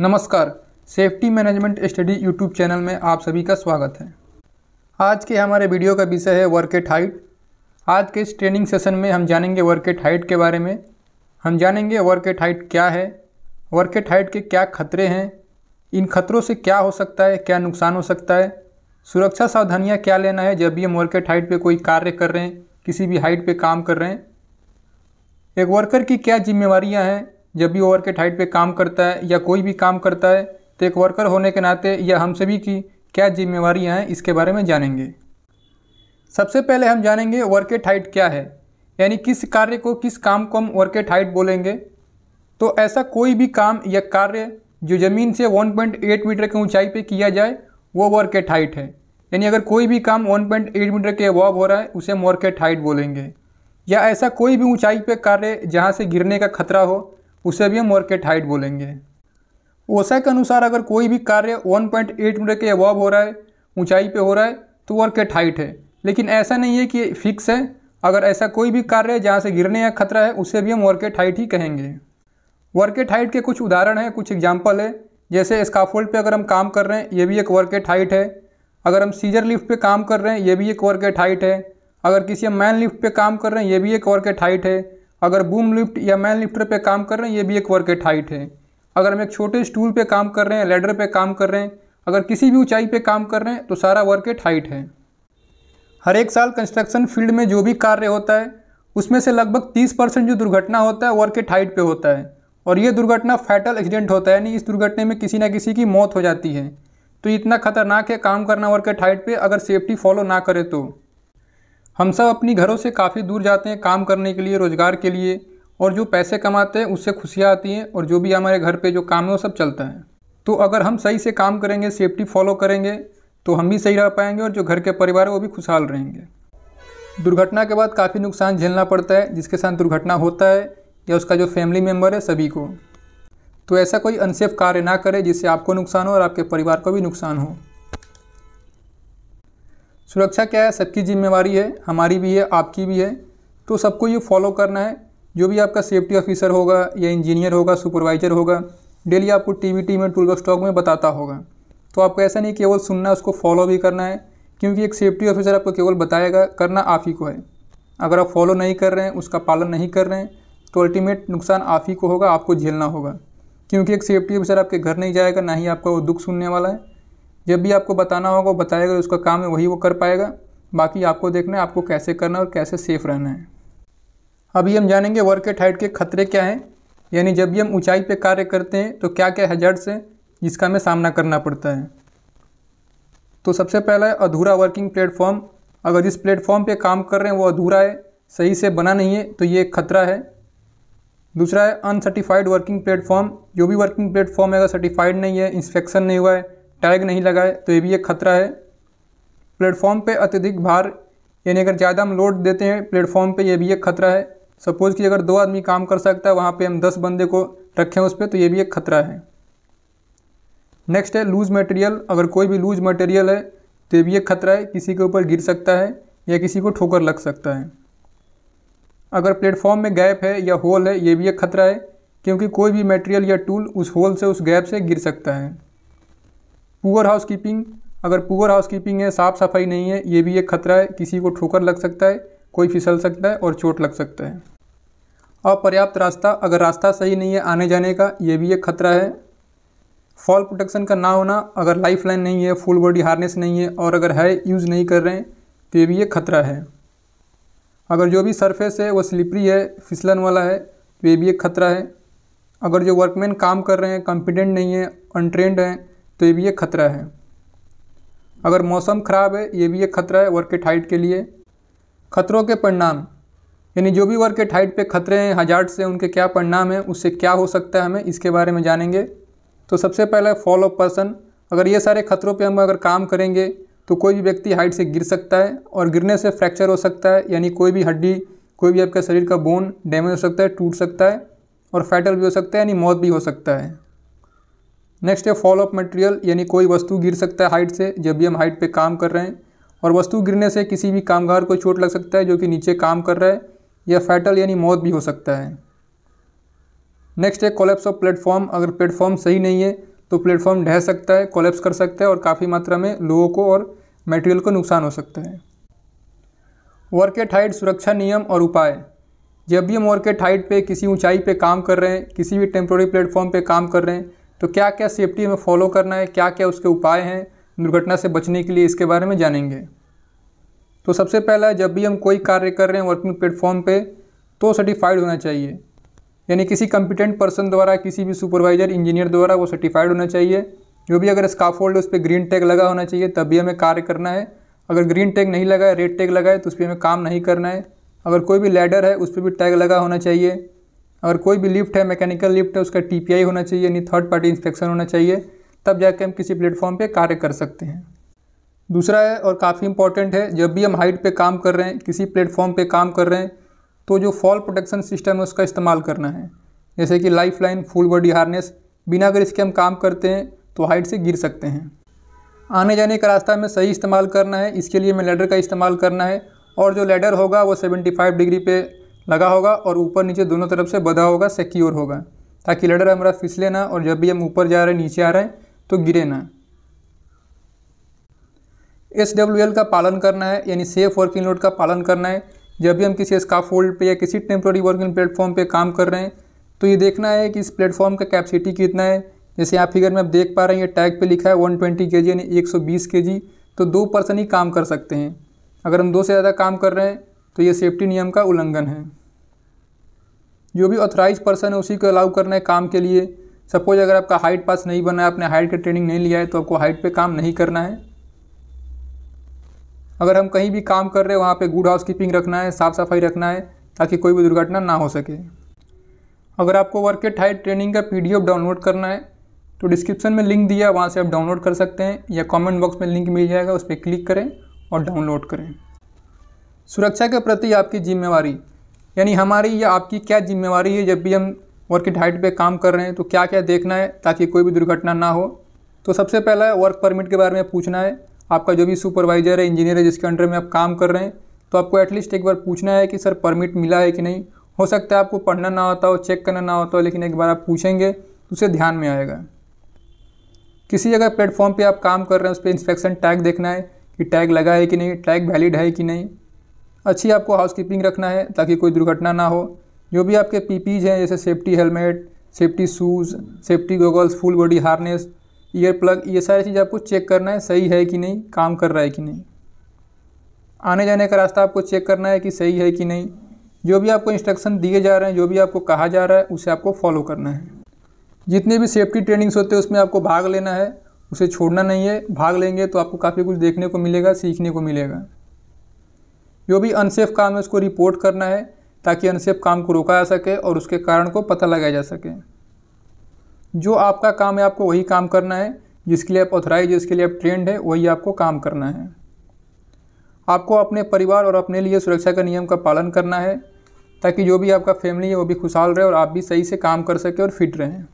नमस्कार safety management study YouTube channel में आप सभी का स्वागत है आज के हमारे वीडियो का विषय है वर्क एट हाइट आज के इस ट्रेनिंग सेशन में हम जानेंगे वर्क एट हाइट के बारे में हम जानेंगे वर्क एट हाइट क्या है वर्क एट हाइट के क्या खतरे हैं इन खतरों से क्या हो सकता है क्या नुकसान हो सकता है सुरक्षा सावधानियाँ क्या लेना है जब भी हम वर्क एट हाइट पर कोई कार्य कर रहे हैं किसी भी हाइट पर काम कर रहे हैं एक वर्कर की क्या जिम्मेवारियाँ हैं जब भी ओवर के हाइट पे काम करता है या कोई भी काम करता है तो एक वर्कर होने के नाते या हम सभी की क्या जिम्मेवारियाँ हैं इसके बारे में जानेंगे सबसे पहले हम जानेंगे वर्केट हाइट क्या है यानी किस कार्य को किस काम को हम वर्केट हाइट बोलेंगे तो ऐसा कोई भी काम या कार्य जो ज़मीन से 1.8 मीटर की ऊंचाई पे किया जाए वो वर्केट हाइट है यानी अगर कोई भी काम 1.8 मीटर के अवॉब हो रहा है उसे हम वर्केट हाइट बोलेंगे या ऐसा कोई भी ऊंचाई पे कार्य जहाँ से गिरने का खतरा हो उसे भी हम मार्केट हाइट बोलेंगे ओसा के अनुसार अगर कोई भी कार्य 1.8 मीटर के अबॉव हो रहा है ऊंचाई पे हो रहा है तो वर्केट हाइट है लेकिन ऐसा नहीं है कि फिक्स है अगर ऐसा कोई भी कार्य है जहाँ से गिरने का खतरा है उसे भी हम वर्केट हाइट ही कहेंगे वर्केट हाइट के कुछ उदाहरण हैं कुछ एग्जाम्पल है जैसे स्काफोल्ड पर अगर हम काम कर रहे हैं ये भी एक वर्केट हाइट है अगर हम सीजर लिफ्ट पे काम कर रहे हैं ये भी एक वर्केट हाइट है अगर किसी हम मैन लिफ्ट पे काम कर रहे हैं ये भी एक वर्केट हाइट है अगर बूम लिफ्ट या मैन लिफ्टर पे काम कर रहे हैं ये भी एक वर्कआउट हाइट है अगर हम एक छोटे स्टूल पे काम कर रहे हैं लेडर पे काम कर रहे हैं अगर किसी भी ऊंचाई पे काम कर रहे हैं तो सारा वर्कआउट हाइट है हर एक साल कंस्ट्रक्शन फील्ड में जो भी कार्य होता है उसमें से लगभग तीस परसेंट जो दुर्घटना होता है वर्कआउट हाइट पर होता है और ये दुर्घटना फैटल एक्सीडेंट होता है यानी इस दुर्घटना में किसी ना किसी की मौत हो जाती है तो इतना खतरनाक है काम करना वर्कआउट हाइट पर अगर सेफ्टी फॉलो ना करे तो हम सब अपनी घरों से काफ़ी दूर जाते हैं काम करने के लिए रोज़गार के लिए और जो पैसे कमाते हैं उससे खुशियाँ आती हैं और जो भी हमारे घर पे जो काम है वो सब चलता है तो अगर हम सही से काम करेंगे सेफ्टी फॉलो करेंगे तो हम भी सही रह पाएंगे और जो घर के परिवार है वो भी खुशहाल रहेंगे दुर्घटना के बाद काफ़ी नुकसान झेलना पड़ता है जिसके साथ दुर्घटना होता है या उसका जो फैमिली मेम्बर है सभी को तो ऐसा कोई अनसेफ कार्य ना करें जिससे आपको नुकसान हो और आपके परिवार को भी नुकसान हो सुरक्षा क्या है सबकी जिम्मेवारी है हमारी भी है आपकी भी है तो सबको ये फॉलो करना है जो भी आपका सेफ्टी ऑफिसर होगा या इंजीनियर होगा सुपरवाइजर होगा डेली आपको टी में टूल स्टॉक में बताता होगा तो आपको ऐसा नहीं केवल सुनना उसको फॉलो भी करना है क्योंकि एक सेफ्टी ऑफिसर आपको केवल बताएगा करना आप ही को है अगर आप फॉलो नहीं कर रहे हैं उसका पालन नहीं कर रहे हैं तो अल्टीमेट नुकसान आप ही को होगा आपको झेलना होगा क्योंकि एक सेफ्टी ऑफिसर आपके घर नहीं जाएगा ना ही आपका वो दुख सुनने वाला है जब भी आपको बताना होगा बताएगा उसका काम है वही वो कर पाएगा बाकी आपको देखना है आपको कैसे करना है और कैसे सेफ़ रहना है अभी हम जानेंगे वर्क एट हाइट के खतरे क्या हैं यानी जब भी हम ऊंचाई पर कार्य करते हैं तो क्या क्या हजर्ड्स हैं जिसका हमें सामना करना पड़ता है तो सबसे पहला है अधूरा वर्किंग प्लेटफॉर्म अगर जिस प्लेटफॉर्म पे काम कर रहे हैं वो अधूरा है सही से बना नहीं है तो ये एक खतरा है दूसरा है अनसर्टिफाइड वर्किंग प्लेटफॉर्म जो भी वर्किंग प्लेटफॉर्म है अगर सर्टिफाइड नहीं है इंस्पेक्शन नहीं हुआ है टैग नहीं लगाए तो ये भी एक खतरा है प्लेटफॉर्म पे अत्यधिक भार यानी अगर ज़्यादा हम लोड देते हैं प्लेटफॉर्म पे ये भी एक खतरा है सपोज़ कि अगर दो आदमी काम कर सकता है वहाँ पे हम दस बंदे को रखें उस पर तो ये भी एक खतरा है नेक्स्ट है लूज़ मटेरियल अगर कोई भी लूज़ मटेरियल है तो ये भी एक खतरा है किसी के ऊपर गिर सकता है या किसी को ठोकर लग सकता है अगर प्लेटफॉर्म में गैप है या होल है ये भी एक खतरा है क्योंकि कोई भी मटेरियल या टूल उस होल से उस गैप से गिर सकता है पुअर हाउस कीपिंग अगर पुअर हाउस कीपिंग है साफ़ सफाई नहीं है ये भी एक खतरा है किसी को ठोकर लग सकता है कोई फिसल सकता है और चोट लग सकता है अपर्याप्त रास्ता अगर रास्ता सही नहीं है आने जाने का ये भी एक खतरा है फॉल प्रोटेक्शन का ना होना अगर लाइफ लाइन नहीं है फुल बॉडी हार्नेस नहीं है और अगर है यूज़ नहीं कर रहे हैं तो ये भी एक खतरा है अगर जो भी सरफेस है वो स्लिपरी है फिसलन वाला है तो ये भी एक खतरा है अगर जो वर्कमैन काम कर रहे हैं कॉम्पिटेंट नहीं है अनट्रेंड हैं तो ये भी एक खतरा है अगर मौसम ख़राब है ये भी एक खतरा है वर्क एट हाइट के लिए खतरों के परिणाम यानी जो भी वर्क एट हाइट पे खतरे हैं हजार से उनके क्या परिणाम हैं उससे क्या हो सकता है हमें इसके बारे में जानेंगे तो सबसे पहले फॉलो ऑफ पर्सन अगर ये सारे खतरों पे हम अगर काम करेंगे तो कोई भी व्यक्ति हाइट से गिर सकता है और गिरने से फ्रैक्चर हो सकता है यानी कोई भी हड्डी कोई भी आपके शरीर का बोन डैमेज हो सकता है टूट सकता है और फैटल भी हो सकता है यानी मौत भी हो सकता है नेक्स्ट है फॉल ऑफ मटेरियल यानी कोई वस्तु गिर सकता है हाइट से जब भी हम हाइट पे काम कर रहे हैं और वस्तु गिरने से किसी भी कामगार को चोट लग सकता है जो कि नीचे काम कर रहा है या फैटल यानी मौत भी हो सकता है नेक्स्ट है कोलेप्स ऑफ प्लेटफॉर्म अगर प्लेटफॉर्म सही नहीं है तो प्लेटफॉर्म ढह सकता है कोलेप्स कर सकता है और काफ़ी मात्रा में लोगों को और मटेरियल को नुकसान हो सकता है वर्क एट हाइट सुरक्षा नियम और उपाय जब भी हम वर्क एट हाइट पर किसी ऊंचाई पे काम कर रहे हैं किसी भी टेम्प्रोरी प्लेटफॉर्म पे काम कर रहे हैं तो क्या क्या सेफ्टी हमें फॉलो करना है क्या क्या उसके उपाय हैं दुर्घटना से बचने के लिए इसके बारे में जानेंगे तो सबसे पहला जब भी हम कोई कार्य कर रहे हैं वर्किंग प्लेटफॉर्म पे तो सर्टिफाइड होना चाहिए यानी किसी कंपिटेंट पर्सन द्वारा किसी भी सुपरवाइजर इंजीनियर द्वारा वो सर्टिफाइड होना चाहिए जो भी अगर स्काफोल्ड उस पर ग्रीन टैग लगा होना चाहिए तब भी हमें कार्य करना है अगर ग्रीन टैग नहीं लगा है रेड टैग लगा है तो उस पर हमें काम नहीं करना है अगर कोई भी लैडर है उस पर भी टैग लगा होना चाहिए अगर कोई भी लिफ्ट है मैकेनिकल लिफ्ट है उसका टी होना चाहिए यानी थर्ड पार्टी इंस्पेक्शन होना चाहिए तब जाके हम किसी प्लेटफॉर्म पे कार्य कर सकते हैं दूसरा है और काफ़ी इंपॉर्टेंट है जब भी हम हाइट पे काम कर रहे हैं किसी प्लेटफॉर्म पे काम कर रहे हैं तो जो फॉल प्रोटेक्शन सिस्टम है उसका इस्तेमाल करना है जैसे कि lifeline full body harness बिना अगर इसके हम काम करते हैं तो हाइट से गिर सकते हैं आने जाने का रास्ता में सही इस्तेमाल करना है इसके लिए हमें लेडर का इस्तेमाल करना है और जो लेडर होगा वो 75 डिग्री पे लगा होगा और ऊपर नीचे दोनों तरफ से बधा होगा सिक्योर होगा ताकि लडर हमारा फिसले ना और जब भी हम ऊपर जा रहे हैं नीचे आ रहे हैं तो गिरे ना एस डब्ल्यू एल का पालन करना है यानी सेफ वर्किंग लोड का पालन करना है जब भी हम किसी स्काफ होल्ड पर या किसी टेम्प्रोरी वर्किंग प्लेटफॉर्म पर काम कर रहे हैं तो ये देखना है कि इस प्लेटफॉर्म का कैपेसिटी कितना है जैसे यहाँ फिगर में आप देख पा रहे हैं ये टैग पे लिखा है 120 ट्वेंटी के जी यानी बीस के जी तो दो पर्सन ही काम कर सकते हैं अगर हम दो से ज़्यादा काम कर रहे हैं तो ये सेफ्टी नियम का उल्लंघन है जो भी ऑथराइज पर्सन है उसी को अलाउ करना है काम के लिए सपोज अगर आपका हाइट पास नहीं बना है आपने हाइट का ट्रेनिंग नहीं लिया है तो आपको हाइट पे काम नहीं करना है अगर हम कहीं भी काम कर रहे हैं वहाँ पे गुड हाउस कीपिंग रखना है साफ़ सफाई रखना है ताकि कोई भी दुर्घटना ना हो सके अगर आपको वर्क एट हाइट ट्रेनिंग का पी डाउनलोड करना है तो डिस्क्रिप्शन में लिंक दिया वहाँ से आप डाउनलोड कर सकते हैं या कमेंट बॉक्स में लिंक मिल जाएगा उस पर क्लिक करें और डाउनलोड करें सुरक्षा के प्रति आपकी जिम्मेवारी यानी हमारी या आपकी क्या जिम्मेवारी है जब भी हम की हाइट पे काम कर रहे हैं तो क्या क्या देखना है ताकि कोई भी दुर्घटना ना हो तो सबसे पहला है वर्क परमिट के बारे में पूछना है आपका जो भी सुपरवाइज़र है इंजीनियर है जिसके अंडर में आप काम कर रहे हैं तो आपको एटलीस्ट एक बार पूछना है कि सर परमिट मिला है कि नहीं हो सकता है आपको पढ़ना ना होता हो चेक करना ना होता हो लेकिन एक बार आप पूछेंगे तो उसे ध्यान में आएगा किसी अगर प्लेटफॉर्म पे आप काम कर रहे हैं उस पर इंस्पेक्शन टैग देखना है कि टैग लगा है कि नहीं टैग वैलिड है कि नहीं अच्छी आपको हाउसकीपिंग रखना है ताकि कोई दुर्घटना ना हो जो भी आपके पीपीज हैं जैसे safety helmet safety shoes safety goggles full body harness ear plug ये सारी चीज़ आपको चेक करना है सही है कि नहीं काम कर रहा है कि नहीं आने जाने का रास्ता आपको चेक करना है कि सही है कि नहीं जो भी आपको इंस्ट्रक्शन दिए जा रहे हैं जो भी आपको कहा जा रहा है उसे आपको फॉलो करना है जितने भी सेफ्टी ट्रेनिंग्स होते हैं उसमें आपको भाग लेना है उसे छोड़ना नहीं है भाग लेंगे तो आपको काफ़ी कुछ देखने को मिलेगा सीखने को मिलेगा जो भी अनसेफ काम है उसको रिपोर्ट करना है ताकि अनसेफ काम को रोका जा सके और उसके कारण को पता लगाया जा सके जो आपका काम है आपको वही काम करना है जिसके लिए आप ऑथराइज जिसके लिए आप ट्रेंड है वही आपको काम करना है आपको अपने परिवार और अपने लिए सुरक्षा का नियम का पालन करना है ताकि जो भी आपका फैमिली है वो भी खुशहाल रहे और आप भी सही से काम कर सके और फिट रहें